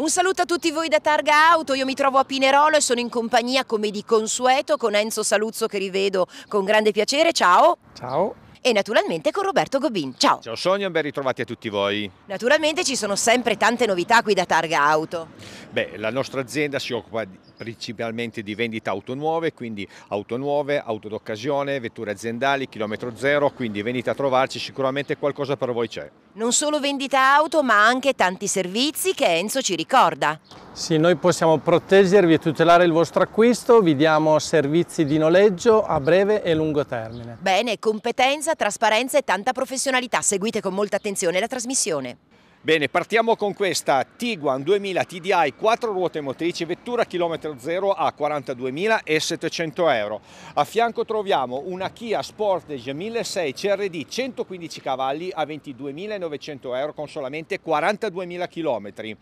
Un saluto a tutti voi da Targa Auto, io mi trovo a Pinerolo e sono in compagnia come di consueto con Enzo Saluzzo che rivedo con grande piacere, ciao! Ciao! e naturalmente con Roberto Gobin. Ciao! Ciao Sonia, ben ritrovati a tutti voi. Naturalmente ci sono sempre tante novità qui da Targa Auto. Beh, la nostra azienda si occupa principalmente di vendita auto nuove, quindi auto nuove, auto d'occasione, vetture aziendali, chilometro zero, quindi venite a trovarci, sicuramente qualcosa per voi c'è. Non solo vendita auto ma anche tanti servizi che Enzo ci ricorda. Sì, noi possiamo proteggervi e tutelare il vostro acquisto, vi diamo servizi di noleggio a breve e lungo termine. Bene, competenza, trasparenza e tanta professionalità. Seguite con molta attenzione la trasmissione. Bene, partiamo con questa Tiguan 2000 TDI 4 ruote motrici, vettura chilometro zero a 42.700 euro. A fianco troviamo una Kia Sportage 1006 CRD 115 cavalli a 22.900 euro con solamente 42.000 chilometri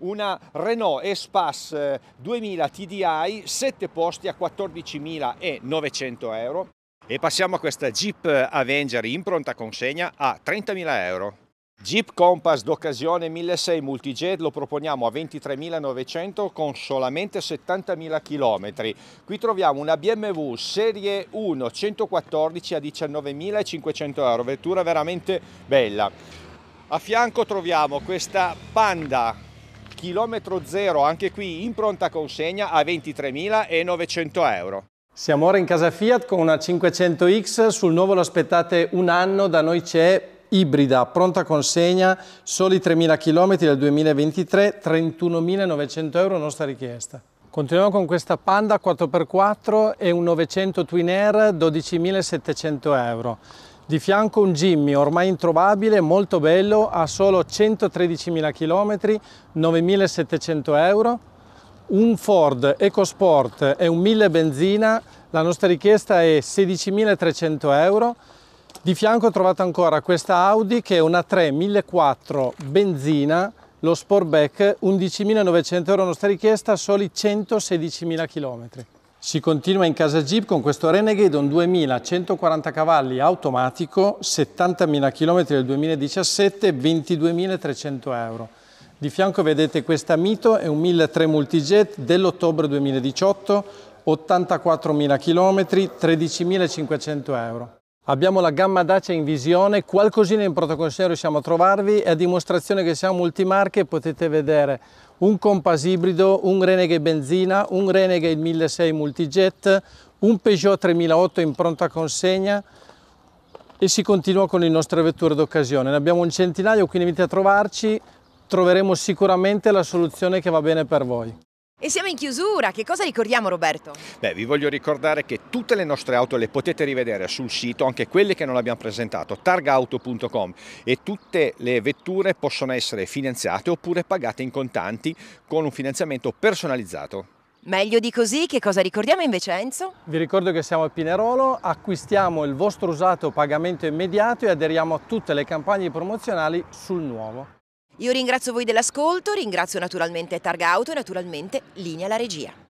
una Renault Espace 2000 TDI, 7 posti a 14.900 euro. E passiamo a questa Jeep Avenger in pronta consegna a 30.000 euro. Jeep Compass d'occasione 1.6 Multijet lo proponiamo a 23.900 con solamente 70.000 km. Qui troviamo una BMW Serie 1 114 a 19.500 euro, vettura veramente bella. A fianco troviamo questa Panda chilometro zero, anche qui in pronta consegna a 23.900 euro. Siamo ora in casa Fiat con una 500X, sul nuovo lo aspettate un anno, da noi c'è ibrida, pronta consegna, soli 3.000 km del 2023, 31.900 euro nostra richiesta. Continuiamo con questa Panda 4x4 e un 900 Twin Air 12.700 euro. Di fianco un Jimmy ormai introvabile, molto bello, ha solo 113.000 km, 9.700 euro. Un Ford EcoSport è un 1000 benzina, la nostra richiesta è 16.300 euro. Di fianco trovate ancora questa Audi che è una 3 1004 benzina, lo Sportback, 11.900 euro nostra richiesta, soli 116.000 km. Si continua in casa Jeep con questo Renegade, un 2140 cavalli automatico, 70.000 km del 2017, 22.300 euro. Di fianco vedete questa Mito, è un 1.300 multijet dell'ottobre 2018, 84.000 km, 13.500 euro. Abbiamo la gamma Dacia in visione, qualcosina in protoconsiglio riusciamo a trovarvi è a dimostrazione che siamo multimarche potete vedere un Compass ibrido, un Renegade benzina, un Renegade 1006 multijet, un Peugeot 3008 in pronta consegna e si continua con le nostre vetture d'occasione. Ne abbiamo un centinaio, quindi venite a trovarci, troveremo sicuramente la soluzione che va bene per voi. E siamo in chiusura, che cosa ricordiamo Roberto? Beh, vi voglio ricordare che tutte le nostre auto le potete rivedere sul sito, anche quelle che non abbiamo presentato, targauto.com e tutte le vetture possono essere finanziate oppure pagate in contanti con un finanziamento personalizzato. Meglio di così, che cosa ricordiamo invece Enzo? Vi ricordo che siamo a Pinerolo, acquistiamo il vostro usato pagamento immediato e aderiamo a tutte le campagne promozionali sul nuovo. Io ringrazio voi dell'ascolto, ringrazio naturalmente Targa Auto e naturalmente Linea la regia.